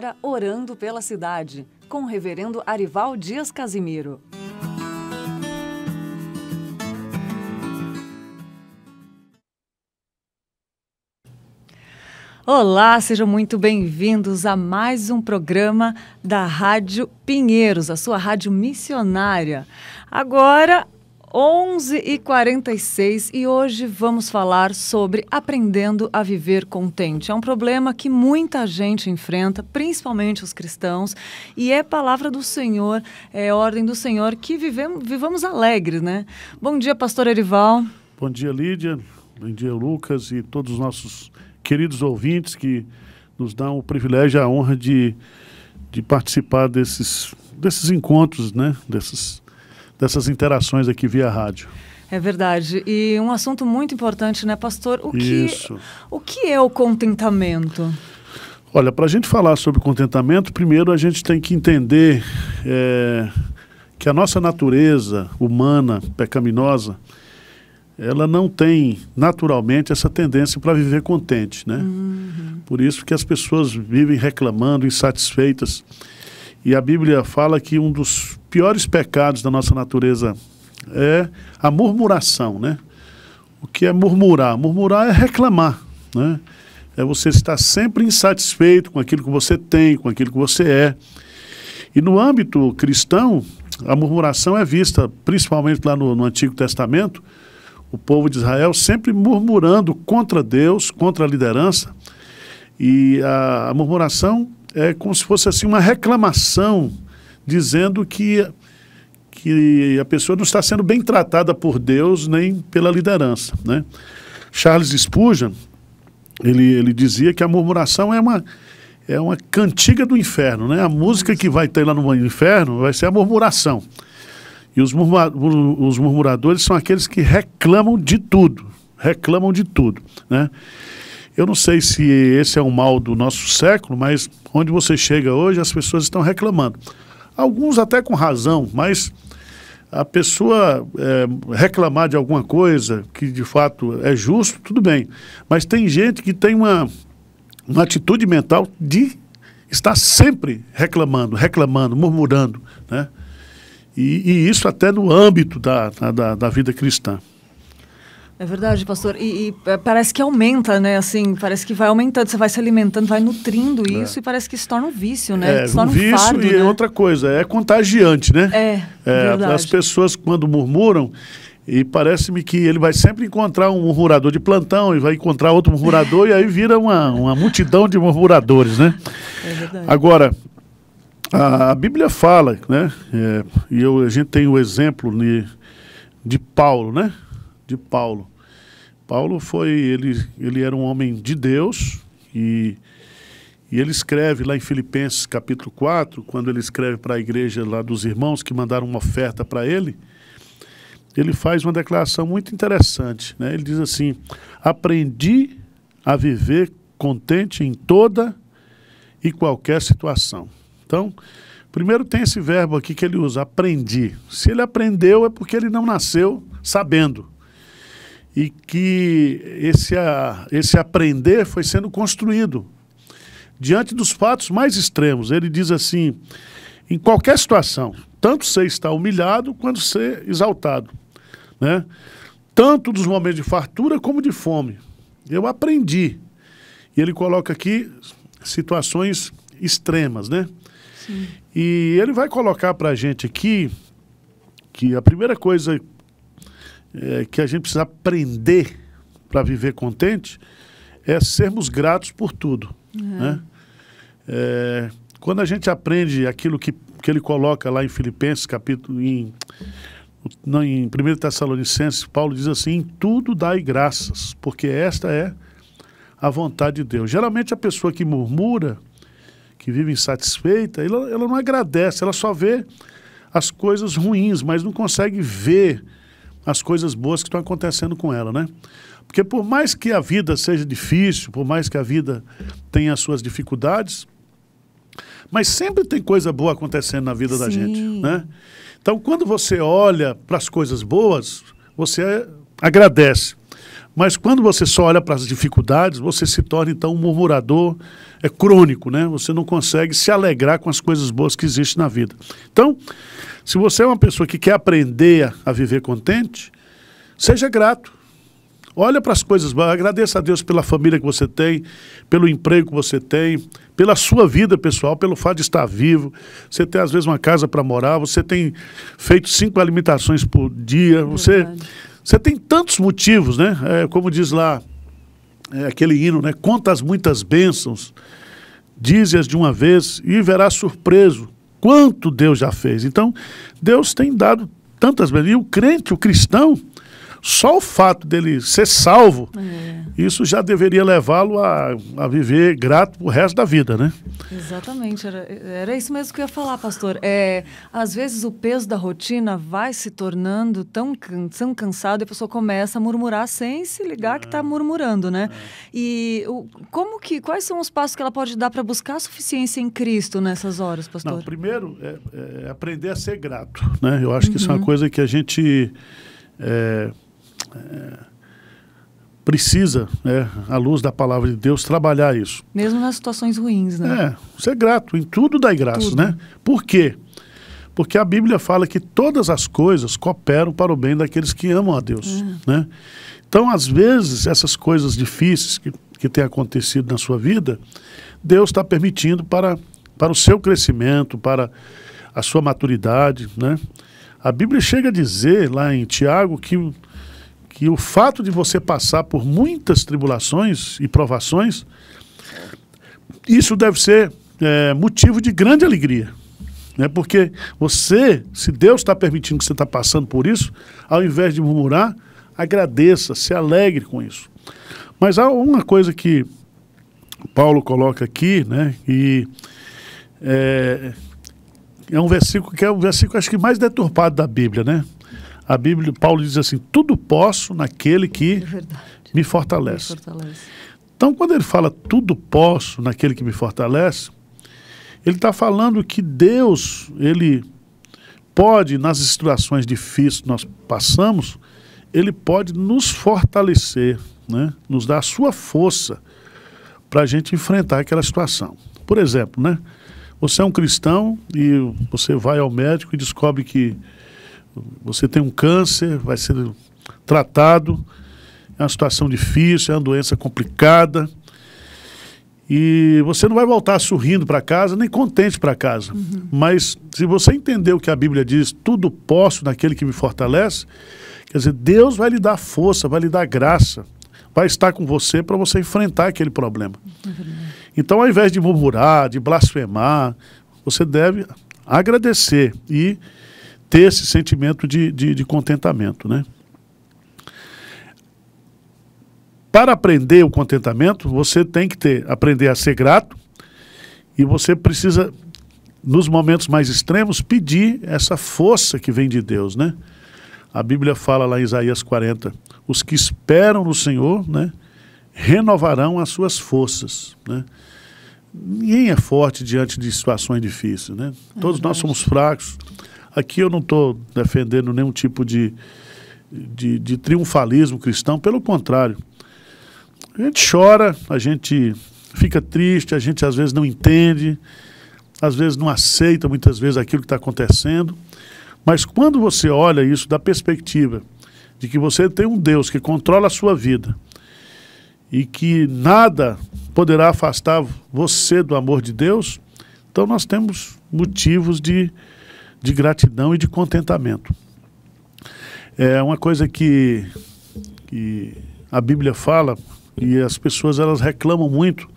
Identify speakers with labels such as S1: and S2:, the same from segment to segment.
S1: agora Orando pela Cidade, com o reverendo Arival Dias Casimiro. Olá, sejam muito bem-vindos a mais um programa da Rádio Pinheiros, a sua rádio missionária. Agora, 11 e 46 e hoje vamos falar sobre aprendendo a viver contente. É um problema que muita gente enfrenta, principalmente os cristãos, e é palavra do Senhor, é ordem do Senhor que vivemos, vivamos alegres, né? Bom dia, pastor
S2: Erival. Bom dia, Lídia. Bom dia, Lucas e todos os nossos queridos ouvintes que nos dão o privilégio e a honra de, de participar desses, desses encontros, né? Desses dessas interações aqui via rádio.
S1: É verdade. E um assunto muito importante, né, pastor? O que, Isso. O que é o contentamento?
S2: Olha, para a gente falar sobre contentamento, primeiro a gente tem que entender é, que a nossa natureza humana, pecaminosa, ela não tem naturalmente essa tendência para viver contente, né? Uhum. Por isso que as pessoas vivem reclamando, insatisfeitas. E a Bíblia fala que um dos piores pecados da nossa natureza é a murmuração, né? O que é murmurar? Murmurar é reclamar, né? É você estar sempre insatisfeito com aquilo que você tem, com aquilo que você é. E no âmbito cristão, a murmuração é vista, principalmente lá no, no Antigo Testamento, o povo de Israel sempre murmurando contra Deus, contra a liderança. E a, a murmuração é como se fosse assim uma reclamação dizendo que que a pessoa não está sendo bem tratada por Deus nem pela liderança, né? Charles Spurgeon, ele, ele dizia que a murmuração é uma, é uma cantiga do inferno, né? A música que vai ter lá no inferno vai ser a murmuração. E os, murmura, os murmuradores são aqueles que reclamam de tudo, reclamam de tudo, né? Eu não sei se esse é um mal do nosso século, mas onde você chega hoje, as pessoas estão reclamando. Alguns até com razão, mas a pessoa é, reclamar de alguma coisa que de fato é justo, tudo bem. Mas tem gente que tem uma, uma atitude mental de estar sempre reclamando, reclamando, murmurando, né? E, e isso até no âmbito da, da, da vida cristã.
S1: É verdade, pastor. E, e, eh, parece que aumenta, né? Assim, parece que vai aumentando, você vai se alimentando, vai nutrindo é. isso é. e parece que se torna um vício, né? É, se torna um vício fardo, e né?
S2: outra coisa, é contagiante, né? É, é verdade. As pessoas quando murmuram, e parece-me que ele vai sempre encontrar um murmurador de plantão e vai encontrar outro murmurador e aí vira uma, uma multidão de murmuradores, né? É verdade. Agora, a, a Bíblia fala, né? É, e eu, a gente tem o exemplo de, de Paulo, né? De Paulo. Paulo foi ele ele era um homem de Deus e e ele escreve lá em Filipenses capítulo 4, quando ele escreve para a igreja lá dos irmãos que mandaram uma oferta para ele, ele faz uma declaração muito interessante. Né? Ele diz assim: Aprendi a viver contente em toda e qualquer situação. Então, primeiro tem esse verbo aqui que ele usa, aprendi. Se ele aprendeu, é porque ele não nasceu sabendo e que esse, a, esse aprender foi sendo construído diante dos fatos mais extremos. Ele diz assim: em qualquer situação, tanto ser está humilhado quanto ser exaltado, né? tanto dos momentos de fartura como de fome. Eu aprendi. E ele coloca aqui situações extremas, né? Sim. E ele vai colocar para a gente aqui que a primeira coisa é, que a gente precisa aprender para viver contente é sermos gratos por tudo. Uhum. Né? É, quando a gente aprende aquilo que, que ele coloca lá em Filipenses, capítulo em, não, em 1 Tessalonicenses, Paulo diz assim: em tudo dai graças, porque esta é a vontade de Deus. Geralmente a pessoa que murmura, que vive insatisfeita, ela, ela não agradece, ela só vê as coisas ruins, mas não consegue ver as coisas boas que estão acontecendo com ela, né? Porque por mais que a vida seja difícil, por mais que a vida tenha as suas dificuldades, mas sempre tem coisa boa acontecendo na vida Sim. da gente, né? Então, quando você olha para as coisas boas, você agradece. Mas quando você só olha para as dificuldades, você se torna então um murmurador é, crônico, né? Você não consegue se alegrar com as coisas boas que existem na vida. Então, se você é uma pessoa que quer aprender a viver contente, seja grato. Olha para as coisas boas, agradeça a Deus pela família que você tem, pelo emprego que você tem, pela sua vida pessoal, pelo fato de estar vivo. Você tem, às vezes, uma casa para morar, você tem feito cinco alimentações por dia, Verdade. você você tem tantos motivos, né? É, como diz lá é, aquele hino, né? Contas muitas bênçãos, dize-as de uma vez e verás surpreso quanto Deus já fez. Então, Deus tem dado tantas bênçãos. E o crente, o cristão, só o fato dele ser salvo, é. isso já deveria levá-lo a, a viver grato o resto da vida, né?
S1: Exatamente, era, era isso mesmo que eu ia falar, pastor. É, às vezes o peso da rotina vai se tornando tão, tão cansado e a pessoa começa a murmurar sem se ligar é. que está ah. murmurando, né? Ah. E o, como que, quais são os passos que ela pode dar para buscar a suficiência em Cristo nessas horas, pastor? Não,
S2: primeiro é, é, aprender a ser grato, né? Eu acho que uhum. isso é uma uhum. coisa que a gente... É, é, precisa, né, à luz da palavra de Deus, trabalhar isso.
S1: Mesmo nas situações ruins, né?
S2: É, ser é grato, em tudo dai graça, né? Por quê? Porque a Bíblia fala que todas as coisas cooperam para o bem daqueles que amam a Deus, é. né? Então, às vezes, essas coisas difíceis que, que têm acontecido na sua vida, Deus está permitindo para, para o seu crescimento, para a sua maturidade, né? A Bíblia chega a dizer lá em Tiago que que o fato de você passar por muitas tribulações e provações, isso deve ser é, motivo de grande alegria. Né? Porque você, se Deus está permitindo que você está passando por isso, ao invés de murmurar, agradeça, se alegre com isso. Mas há uma coisa que Paulo coloca aqui, né? E é, é um versículo que é o versículo acho que mais deturpado da Bíblia, né? a Bíblia, Paulo diz assim: tudo posso naquele que é me, fortalece. me fortalece. Então, quando ele fala tudo posso naquele que me fortalece, ele está falando que Deus, ele pode, nas situações difíceis que nós passamos, ele pode nos fortalecer, né? nos dar a sua força para a gente enfrentar aquela situação. Por exemplo, né? você é um cristão e você vai ao médico e descobre que você tem um câncer, vai ser tratado, é uma situação difícil, é uma doença complicada. E você não vai voltar sorrindo para casa, nem contente para casa. Uhum. Mas se você entender o que a Bíblia diz, tudo posso naquele que me fortalece, quer dizer, Deus vai lhe dar força, vai lhe dar graça, vai estar com você para você enfrentar aquele problema. Uhum. Então, ao invés de murmurar, de blasfemar, você deve agradecer e ter esse sentimento de, de, de contentamento, né? Para aprender o contentamento, você tem que ter, aprender a ser grato e você precisa, nos momentos mais extremos, pedir essa força que vem de Deus, né? A Bíblia fala lá em Isaías 40, os que esperam no Senhor, né, renovarão as suas forças, né? Ninguém é forte diante de situações difíceis, né? É Todos é nós somos fracos. Aqui eu não estou defendendo nenhum tipo de, de, de triunfalismo cristão, pelo contrário. A gente chora, a gente fica triste, a gente às vezes não entende, às vezes não aceita muitas vezes aquilo que está acontecendo. Mas quando você olha isso da perspectiva de que você tem um Deus que controla a sua vida e que nada poderá afastar você do amor de Deus, então nós temos motivos de de gratidão e de contentamento. É uma coisa que, que a Bíblia fala e as pessoas elas reclamam muito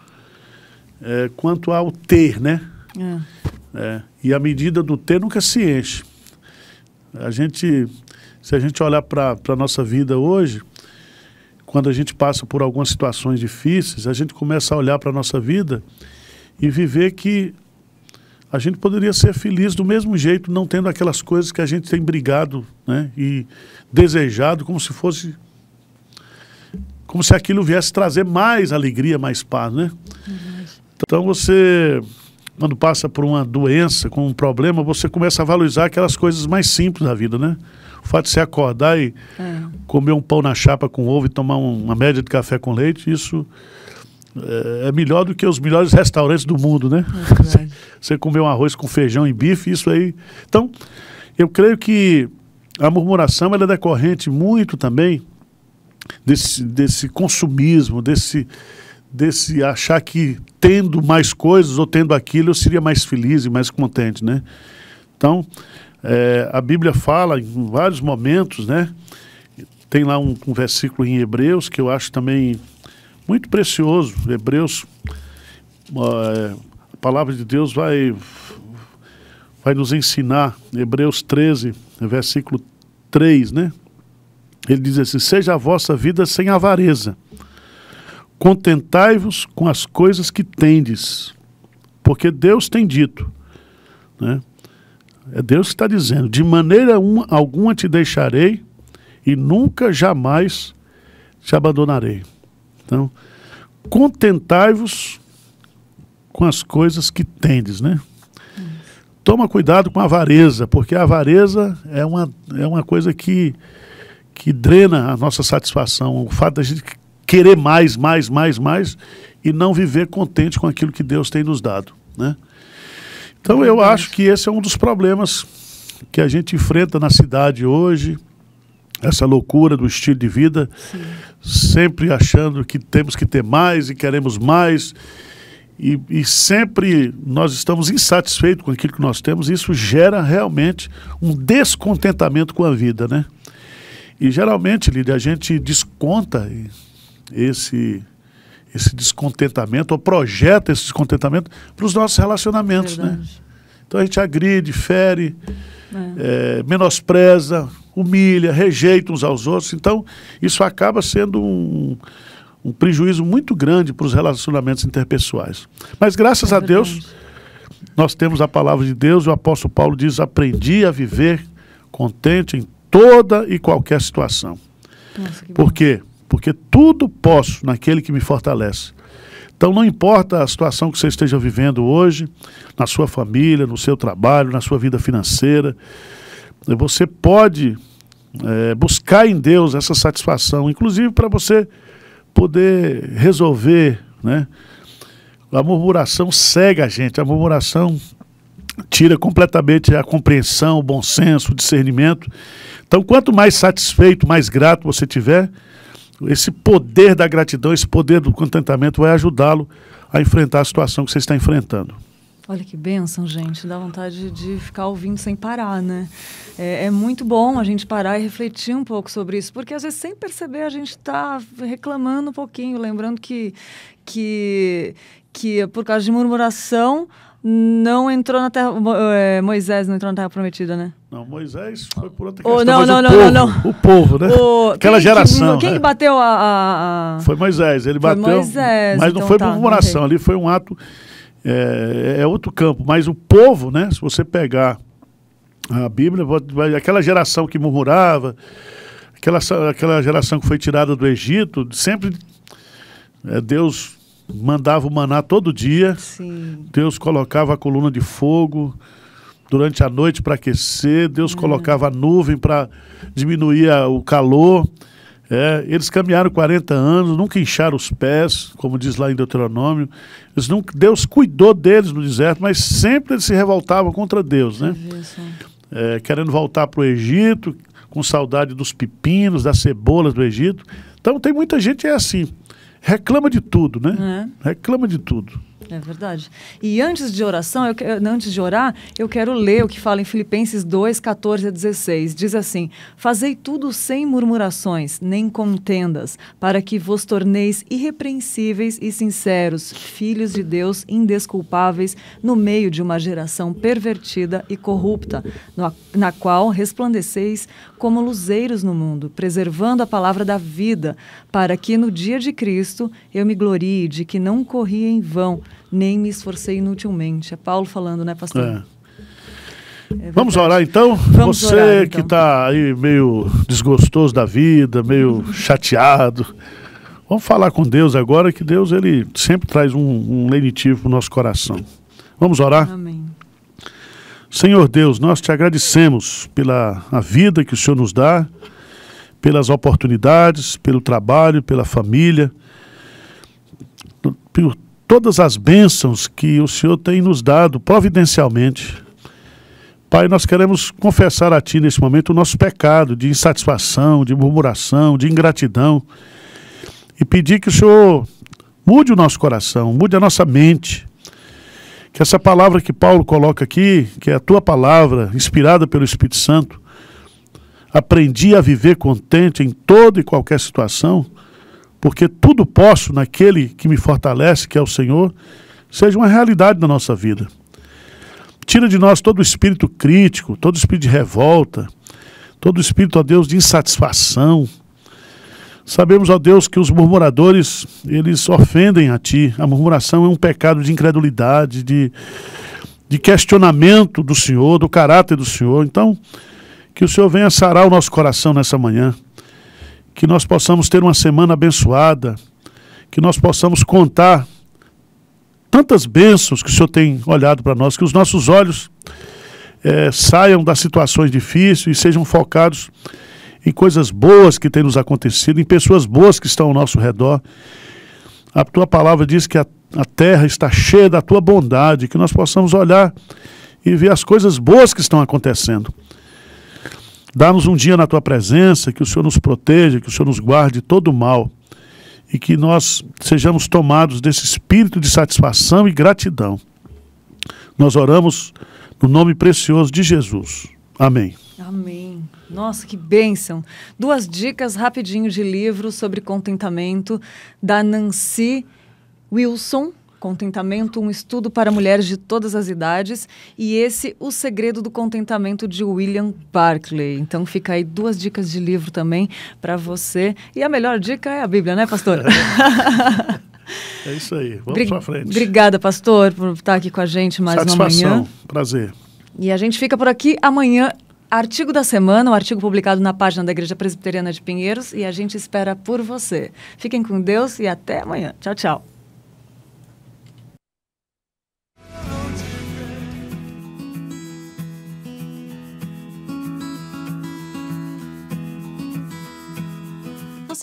S2: é, quanto ao ter, né? É. É, e a medida do ter nunca se enche. A gente, se a gente olhar para a nossa vida hoje, quando a gente passa por algumas situações difíceis, a gente começa a olhar para a nossa vida e viver que a gente poderia ser feliz do mesmo jeito, não tendo aquelas coisas que a gente tem brigado né, e desejado, como se fosse. como se aquilo viesse trazer mais alegria, mais paz, né? Uhum. Então você, quando passa por uma doença, com um problema, você começa a valorizar aquelas coisas mais simples da vida, né? O fato de você acordar e é. comer um pão na chapa com ovo e tomar uma média de café com leite, isso é, é melhor do que os melhores restaurantes do mundo, né? É você comer um arroz com feijão e bife, isso aí. Então, eu creio que a murmuração é decorrente muito também desse, desse consumismo, desse, desse achar que tendo mais coisas ou tendo aquilo eu seria mais feliz e mais contente, né? Então, é, a Bíblia fala em vários momentos, né? Tem lá um, um versículo em Hebreus que eu acho também muito precioso, Hebreus. É, a palavra de Deus vai, vai nos ensinar, Hebreus 13, versículo 3, né? Ele diz assim: Seja a vossa vida sem avareza, contentai-vos com as coisas que tendes, porque Deus tem dito, né? É Deus que está dizendo: De maneira alguma te deixarei e nunca jamais te abandonarei. Então, contentai-vos com as coisas que tendes, né? Toma cuidado com a avareza, porque a avareza é uma, é uma coisa que, que drena a nossa satisfação. O fato da gente querer mais, mais, mais, mais e não viver contente com aquilo que Deus tem nos dado, né? Então eu acho que esse é um dos problemas que a gente enfrenta na cidade hoje, essa loucura do estilo de vida. Sim sempre achando que temos que ter mais e queremos mais. E, e, sempre nós estamos insatisfeitos com aquilo que nós temos, e isso gera realmente um descontentamento com a vida, né? E geralmente, Lídia, a gente desconta esse, esse descontentamento, ou projeta esse descontentamento para os nossos relacionamentos, né? Verdade. né? Então a gente agride, fere, é. É, menospreza, humilha, rejeita uns aos outros. Então isso acaba sendo um, um prejuízo muito grande para os relacionamentos interpessoais. Mas graças é a Deus, nós temos a palavra de Deus. O apóstolo Paulo diz: Aprendi a viver contente em toda e qualquer situação. Nossa, Por quê? Porque tudo posso naquele que me fortalece então, não importa a situação que você esteja vivendo hoje, na sua família, no seu trabalho, na sua vida financeira, você pode é, buscar em Deus essa satisfação, inclusive para você poder resolver, né? A murmuração cega a gente, a murmuração tira completamente a compreensão, o bom senso, o discernimento. Então, quanto mais satisfeito, mais grato você tiver, esse poder da gratidão, esse poder do contentamento vai ajudá-lo a enfrentar a situação que você está enfrentando.
S1: Olha que bênção, gente. Dá vontade de ficar ouvindo sem parar, né? É, é, muito bom a gente parar e refletir um pouco sobre isso, porque às vezes sem perceber a gente está reclamando um pouquinho, lembrando que, que, que por causa de murmuração não entrou na terra. É, Moisés não entrou na terra prometida, né? Não, Moisés foi por outra questão. Oh, não, não, não, povo, não, não,
S2: O povo, né? O... Aquela quem, geração. Quem, né?
S1: bateu a, a, Foi
S2: Moisés. Ele foi bateu. Moisés, mas não então foi tá, por uma oração, ali foi um ato. É, é, outro campo. Mas o povo, né? Se você pegar a Bíblia, aquela geração que murmurava, aquela, aquela geração que foi tirada do Egito, sempre é, Deus mandava o maná todo dia. Sim. Deus colocava a coluna de fogo durante a noite para aquecer. Deus hum. colocava a nuvem para diminuir a, o calor. É, eles caminharam 40 anos, nunca incharam os pés, como diz lá em Deuteronômio. Nunca, Deus cuidou deles no deserto, mas sempre eles se revoltavam contra Deus, né? É, querendo voltar para o Egito, com saudade dos pepinos, das cebolas do Egito. Então tem muita gente que é assim reclama de tudo, né? Uhum. Reclama de tudo.
S1: É verdade. E antes de oração, eu, eh, antes de orar, eu quero ler o que fala em Filipenses 2, 14 a 16. Diz assim: Fazei tudo sem murmurações, nem contendas, para que vos torneis irrepreensíveis e sinceros, filhos de Deus indesculpáveis, no meio de uma geração pervertida e corrupta, no, na qual resplandeceis como luzeiros no mundo, preservando a palavra da vida, para que no dia de Cristo eu me glorie de que não corri em vão nem me esforcei inutilmente. É Paulo falando, né, pastor? É.
S2: É Vamos orar então? Vamos Você orar, então. que está aí meio desgostoso da vida, meio chateado. Vamos falar com Deus agora, que Deus ele sempre traz um, um lenitivo para o nosso coração. Vamos orar? Amém. Senhor Deus, nós te agradecemos pela a vida que o Senhor nos dá, pelas oportunidades, pelo trabalho, pela família, por todas as bênçãos que o Senhor tem nos dado providencialmente. Pai, nós queremos confessar a Ti nesse momento o nosso pecado de insatisfação, de murmuração, de ingratidão e pedir que o Senhor mude o nosso coração, mude a nossa mente. Que essa palavra que Paulo coloca aqui, que é a Tua palavra, inspirada pelo Espírito Santo, aprendi a viver contente em toda e qualquer situação porque tudo posso naquele que me fortalece, que é o Senhor, seja uma realidade na nossa vida. Tira de nós todo o espírito crítico, todo o espírito de revolta, todo o espírito, ó Deus, de insatisfação. Sabemos, ó Deus, que os murmuradores, eles ofendem a Ti. A murmuração é um pecado de incredulidade, de, de questionamento do Senhor, do caráter do Senhor. Então, que o Senhor venha sarar o nosso coração nessa manhã que nós possamos ter uma semana abençoada, que nós possamos contar tantas bênçãos que o Senhor tem olhado para nós, que os nossos olhos é, saiam das situações difíceis e sejam focados em coisas boas que têm nos acontecido, em pessoas boas que estão ao nosso redor. A tua palavra diz que a, a terra está cheia da tua bondade, que nós possamos olhar e ver as coisas boas que estão acontecendo. Dá-nos um dia na tua presença, que o Senhor nos proteja, que o Senhor nos guarde de todo mal e que nós sejamos tomados desse espírito de satisfação e gratidão. Nós oramos no nome precioso de Jesus. Amém.
S1: Amém. Nossa, que bênção! Duas dicas rapidinho de livro sobre contentamento da Nancy Wilson Contentamento, um estudo para mulheres de todas as idades. E esse, O Segredo do Contentamento, de William Barclay. Então fica aí duas dicas de livro também para você. E a melhor dica é a Bíblia, né, pastora?
S2: É. é isso aí. Vamos Bri para frente. Obrigada,
S1: pastor, por estar aqui com a gente mais Satisfação, uma manhã. Prazer. E a gente fica por aqui amanhã. Artigo da semana, um artigo publicado na página da Igreja Presbiteriana de Pinheiros e a gente espera por você. Fiquem com Deus e até amanhã. Tchau, tchau.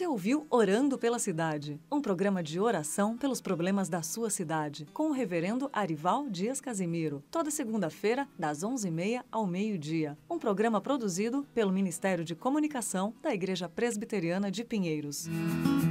S1: Você ouviu Orando pela Cidade, um programa de oração pelos problemas da sua cidade, com o reverendo Arival Dias Casimiro, toda segunda-feira, das 11h30 ao meio-dia. Um programa produzido pelo Ministério de Comunicação da Igreja Presbiteriana de Pinheiros. Música